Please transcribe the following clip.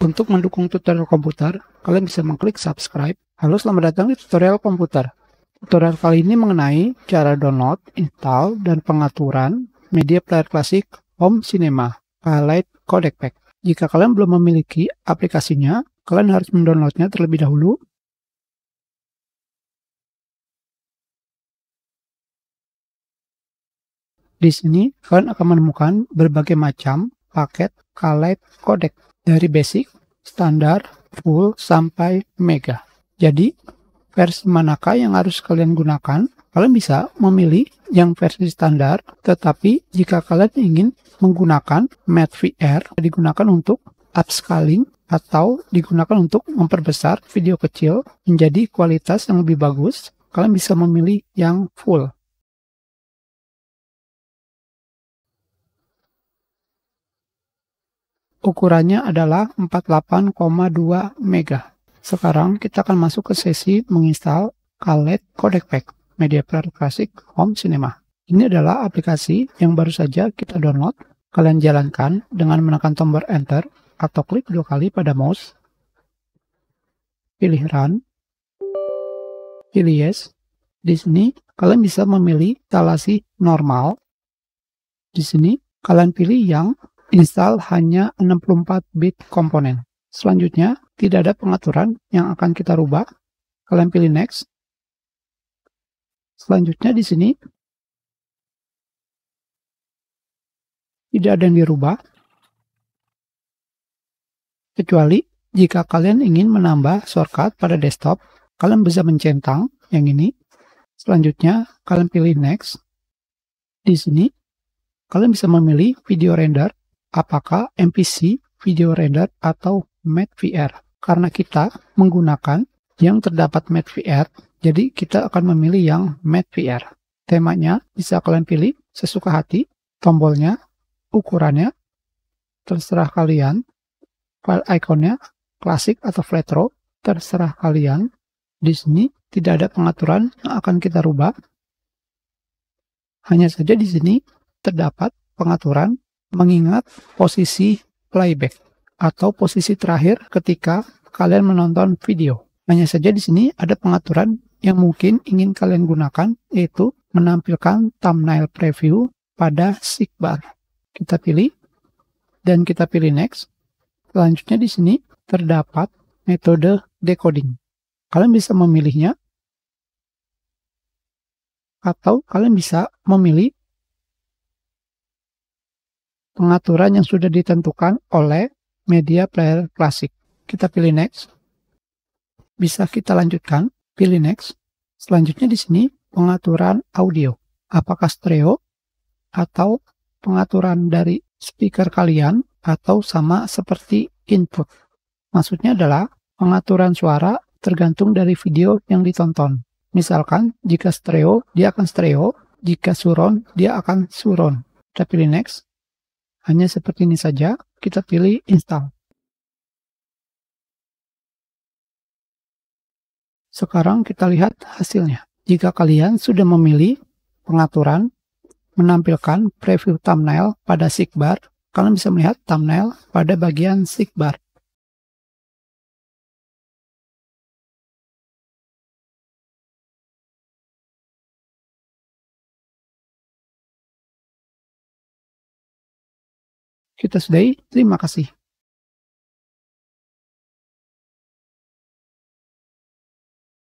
Untuk mendukung tutorial komputer, kalian bisa mengklik subscribe. Halo, selamat datang di tutorial komputer. Tutorial kali ini mengenai cara download, install, dan pengaturan media player klasik Home Cinema Palette Codec Pack. Jika kalian belum memiliki aplikasinya, kalian harus mendownloadnya terlebih dahulu. Di sini, kalian akan menemukan berbagai macam paket Palette Codec dari basic, standar, full, sampai mega. Jadi, versi manakah yang harus kalian gunakan? Kalian bisa memilih yang versi standar, tetapi jika kalian ingin menggunakan Mat VR, digunakan untuk upscaling atau digunakan untuk memperbesar video kecil menjadi kualitas yang lebih bagus, kalian bisa memilih yang full. Ukurannya adalah 48,2 mega. Sekarang kita akan masuk ke sesi menginstal Kalet Codec Pack Media Player Classic Home Cinema. Ini adalah aplikasi yang baru saja kita download. Kalian jalankan dengan menekan tombol Enter atau klik dua kali pada mouse. Pilih Run. Pilih Yes. Di sini kalian bisa memilih instalasi normal. Di sini kalian pilih yang install hanya 64 bit komponen. Selanjutnya, tidak ada pengaturan yang akan kita rubah. Kalian pilih next. Selanjutnya di sini tidak ada yang dirubah. Kecuali jika kalian ingin menambah shortcut pada desktop, kalian bisa mencentang yang ini. Selanjutnya, kalian pilih next. Di sini, kalian bisa memilih video render apakah MPC, video Render atau Mate VR. Karena kita menggunakan yang terdapat Mate VR, jadi kita akan memilih yang Mate VR. Temanya bisa kalian pilih sesuka hati, tombolnya, ukurannya, terserah kalian, file ikonnya, klasik atau flat row, terserah kalian. Di sini tidak ada pengaturan yang akan kita rubah. Hanya saja di sini terdapat pengaturan mengingat posisi playback atau posisi terakhir ketika kalian menonton video. Hanya saja di sini ada pengaturan yang mungkin ingin kalian gunakan yaitu menampilkan thumbnail preview pada sidebar. Kita pilih dan kita pilih next. Selanjutnya di sini terdapat metode decoding. Kalian bisa memilihnya atau kalian bisa memilih pengaturan yang sudah ditentukan oleh media player klasik. Kita pilih next. Bisa kita lanjutkan, pilih next. Selanjutnya di sini pengaturan audio. Apakah stereo atau pengaturan dari speaker kalian atau sama seperti input. Maksudnya adalah pengaturan suara tergantung dari video yang ditonton. Misalkan jika stereo, dia akan stereo, jika suron, dia akan suron. Kita pilih next. Hanya seperti ini saja, kita pilih install. Sekarang kita lihat hasilnya. Jika kalian sudah memilih pengaturan, menampilkan preview thumbnail pada sidebar, kalian bisa melihat thumbnail pada bagian sidebar. kita sudahi. Terima kasih.